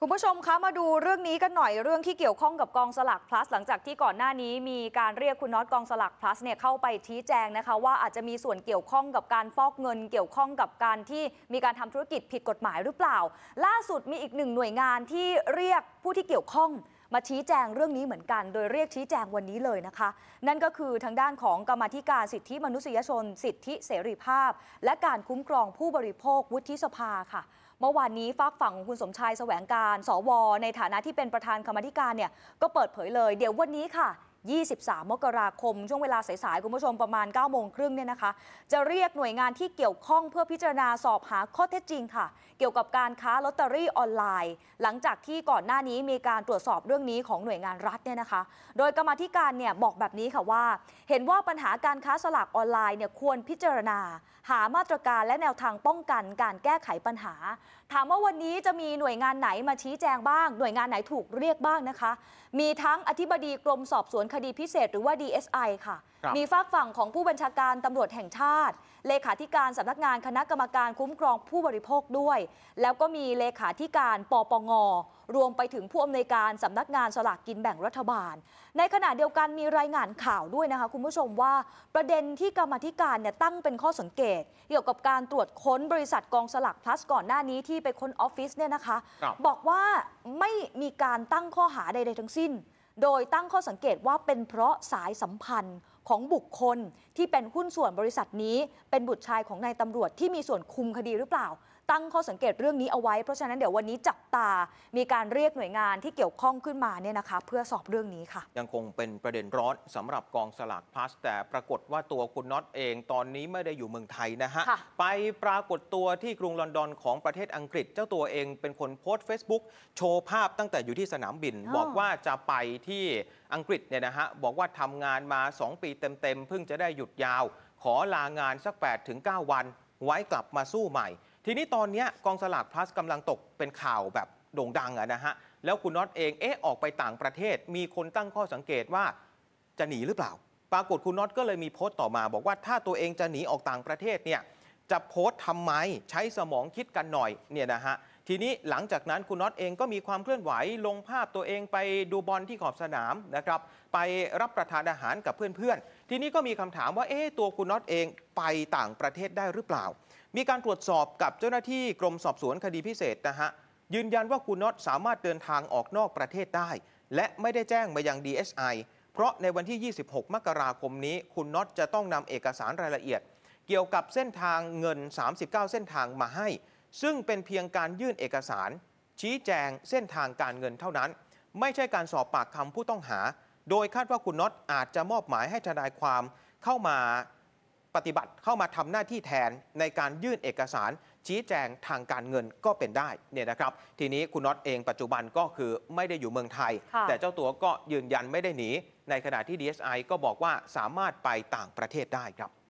คุณผู้ชมคะมาดูเรื่องนี้กันหน่อยเรื่องที่เกี่ยวข้องกับกองสลักพลัสหลังจากที่ก่อนหน้านี้มีการเรียกคุณน็อตกองสลักพลัสเนี่ยเข้าไปชี้แจงนะคะ ว่าอาจจะมีส่วนเกี่ยวข้องกับการฟอกเงิน เกี่ยวข้องกับการที่มีการทำธุรกิจผิดกฎหมายหรือเปล่า ล่าสุดมีอีกหนึ่งหน่วยงานที่เรียกผู้ที่เกี่ยวข้องมาชี้แจงเรื่องนี้เหมือนกัน โดยเรียกชี้แจงวันนี้เลยนะคะ นั่นก็คือทางด้านของกรรมธิการสิทธิมนุษยชน สิทธิเสรีภาพ และการคุ้มครองผู้บริโภควุฒิสภาค่ะ เมื่อวานนี้ฝากฝั่งของคุณสมชายแสวงการ สวในฐานะที่เป็นประธานกรรมธิการเนี่ยก็เปิดเผยเลยเดี๋ยววันนี้ค่ะ23 มกราคมช่วงเวลาสาย ๆ คุณผู้ชมประมาณ 9 โมงครึ่งเนี่ยนะคะจะเรียกหน่วยงานที่เกี่ยวข้องเพื่อพิจารณาสอบหาข้อเท็จจริงค่ะ เกี่ยวกับการค้าลอตเตอรี่ออนไลน์ หลังจากที่ก่อนหน้านี้มีการตรวจสอบเรื่องนี้ของหน่วยงานรัฐเนี่ยนะคะ โดยกรรมธิการเนี่ยบอกแบบนี้ค่ะว่า เห็นว่าปัญหาการค้าสลากออนไลน์เนี่ยควรพิจารณา หามาตรการและแนวทางป้องกันการแก้ไขปัญหา ถามว่าวันนี้จะมีหน่วยงานไหนมาชี้แจงบ้างหน่วยงานไหนถูกเรียกบ้างนะคะ มีทั้งอธิบดีกรมสอบสวนคคดีพิเศษ หรือว่า DSI ค่ะ มีฝากฝั่งของผู้บัญชาการตำรวจแห่งชาติ เลขาธิการสำนักงานคณะกรรมการคุ้มครองผู้บริโภคด้วย แล้วก็มีเลขาธิการปปงรวมไปถึงผู้อำนวยการสำนักงานสลากกินแบ่งรัฐบาล ในขณะเดียวกันมีรายงานข่าวด้วยนะคะคุณผู้ชมว่า ประเด็นที่กรรมธิการเนี่ยตั้งเป็นข้อสังเกต เกี่ยวกับการตรวจค้นบริษัทกองสลากพลัสก่อนหน้านี้ที่ไปค้นออฟฟิศเนี่ยนะคะบบอกว่าไม่มีการตั้งข้อหาใดๆทั้งสิ้นโดยตั้งข้อสังเกตว่าเป็นเพราะสายสัมพันธ์ของบุคคลที่เป็นหุ้นส่วนบริษัทนี้ เป็นบุตรชายของนายตำรวจที่มีส่วนคุมคดีหรือเปล่าตั้งข้อสังเกตเรื่องนี้เอาไว้ เพราะฉะนั้นเดี๋ยววันนี้จับตา มีการเรียกหน่วยงานที่เกี่ยวข้องขึ้นมาเนี่ยนะคะเพื่อสอบเรื่องนี้ค่ะ ยังคงเป็นประเด็นร้อนสำหรับกองสลากพลาสแต่ปรากฏว่าตัวคุณน็อตเองตอนนี้ไม่ได้อยู่เมืองไทยนะฮะะไปปรากฏตัวที่กรุงลอนดอนของประเทศอังกฤษเจ้าตัวเองเป็นคนโพสต์เฟซบุ๊กโชว์ภาพตั้งแต่อยู่ที่สนามบินบอกว่าจะไปที่อังกฤษเนี่ยนะฮะบอกว่าทำงานมา 2 ปีเต็มๆเพิ่งจะได้หยุดยาว ขอลางานสัก 8-9 วัน ไว้กลับมาสู้ใหม่ทีนี้ตอนนี้กองสลากพลัสกำลังตกเป็นข่าวแบบโด่งดังอะนะฮะ แล้วคุณน็อตเองเอ๊ะออกไปต่างประเทศ มีคนตั้งข้อสังเกตว่าจะหนีหรือเปล่า ปรากฏคุณน็อตก็เลยมีโพสต์ต่อมาบอกว่าถ้าตัวเองจะหนีออกต่างประเทศเนี่ยจะโพสต์ทำไมใช้สมองคิดกันหน่อยเนี่ยนะฮะ ทีนี้หลังจากนั้นคุณน็อตเองก็มีความเคลื่อนไหวลงภาพตัวเองไปดูบอลที่ขอบสนามนะครับไปรับประทานอาหารกับเพื่อนๆทีนี้ก็มีคำถามว่าเอ๊ะตัวคุณน็อตเองไปต่างประเทศได้หรือเปล่ามีการตรวจสอบกับเจ้าหน้าที่กรมสอบสวนคดีพิเศษนะฮะยืนยันว่าคุณน็อตสามารถเดินทางออกนอกประเทศได้ และไม่ได้แจ้งมายัง DSI เพราะในวันที่ 26 มกราคมนี้ คุณน็อตจะต้องนำเอกสารรายละเอียด เกี่ยวกับเส้นทางเงิน 39 เส้นทางมาให้ ซึ่งเป็นเพียงการยื่นเอกสาร ชี้แจงเส้นทางการเงินเท่านั้น ไม่ใช่การสอบปากคำผู้ต้องหา โดยคาดว่าคุณน็อตอาจจะมอบหมายให้ทนายความเข้ามาปฏิบัติเข้ามาทำหน้าที่แทนในการยื่นเอกสารชี้แจงทางการเงินก็เป็นได้เนี่ยนะครับทีนี้คุณน็อตเองปัจจุบันก็คือไม่ได้อยู่เมืองไทย แต่เจ้าตัวก็ยืนยันไม่ได้หนี ในขณะที่ DSI ก็บอกว่าสามารถไปต่างประเทศได้ครับ